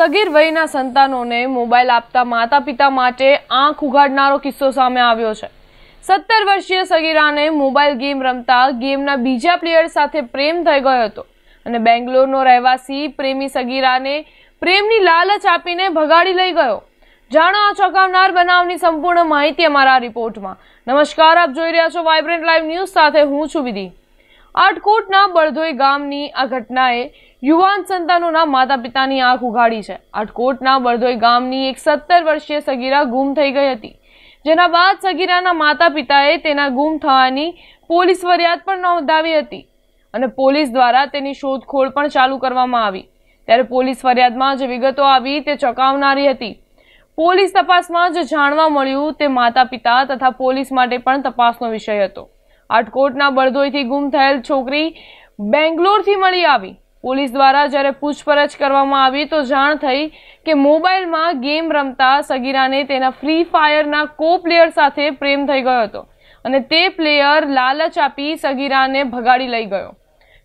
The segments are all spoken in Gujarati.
સગીર વયના સંતાનોને મોબાઈલ આપતા માતા પિતા માટે આંખ ઉઘાડનારો કિસ્સો સામે આવ્યો છે સત્તર વર્ષીય સગીરાને મોબાઈલ ગેમ રમતા ગેમના બીજા પ્લેયર સાથે પ્રેમ થઈ ગયો હતો અને બેંગ્લોરનો રહેવાસી પ્રેમી સગીરાને પ્રેમની લાલચ આપીને ભગાડી લઈ ગયો જાણો આ ચોંકાવનાર બનાવની સંપૂર્ણ માહિતી અમારા રિપોર્ટમાં નમસ્કાર આપ જોઈ રહ્યા છો વાઇબ્રન્ટ લાઈવ ન્યૂઝ સાથે હું છું વિધિ આટકોટના બળધોઈ ગામની આ ઘટનાએ યુવાન સંતાનોના માતા પિતાની આંખ ઉઘાડી છે આટકોટના બળધોઈ ગામની એક સત્તર વર્ષીય સગીરા ગુમ થઈ ગઈ હતી જેના બાદ સગીરાના માતા પિતાએ તેના ગુમ થવાની પોલીસ ફરિયાદ પણ નોંધાવી હતી અને પોલીસ દ્વારા તેની શોધખોળ પણ ચાલુ કરવામાં આવી ત્યારે પોલીસ ફરિયાદમાં જે વિગતો આવી તે ચોંકાવનારી હતી પોલીસ તપાસમાં જે જાણવા મળ્યું તે માતા પિતા તથા પોલીસ માટે પણ તપાસનો વિષય હતો આટકોટના બળદોઈથી ગુમ થયેલ છોકરી બેંગ્લોરથી મળી આવી પોલીસ દ્વારા જ્યારે પૂછપરછ કરવામાં આવી તો જાણ થઈ કે મોબાઈલમાં ગેમ રમતા સગીરાને તેના ફ્રી ફાયરના કો પ્લેયર સાથે પ્રેમ થઈ ગયો હતો અને તે પ્લેયર લાલચ આપી સગીરાને ભગાડી લઈ ગયો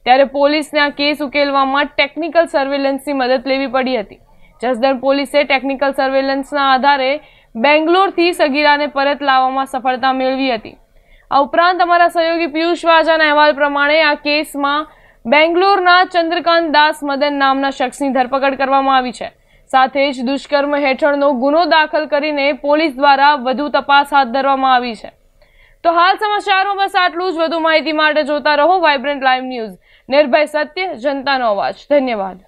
ત્યારે પોલીસને આ કેસ ઉકેલવામાં ટેકનિકલ સર્વેલન્સની મદદ લેવી પડી હતી જસદણ પોલીસે ટેકનિકલ સર્વેલન્સના આધારે બેંગ્લોરથી સગીરાને પરત લાવવામાં સફળતા મેળવી હતી આ ઉપરાંત અમારા સહયોગી પિયુષ વાજાના અહેવાલ પ્રમાણે આ કેસમાં બેંગ્લોરના ચંદ્રકાંત દાસ મદન નામના શખ્સની ધરપકડ કરવામાં આવી છે સાથે જ દુષ્કર્મ હેઠળનો ગુનો દાખલ કરીને પોલીસ દ્વારા વધુ તપાસ હાથ ધરવામાં આવી છે તો હાલ સમાચારમાં બસ આટલું જ વધુ માહિતી માટે જોતા રહો વાઇબ્રન્ટ લાઈવ ન્યૂઝ નિર્ભય સત્ય જનતાનો અવાજ ધન્યવાદ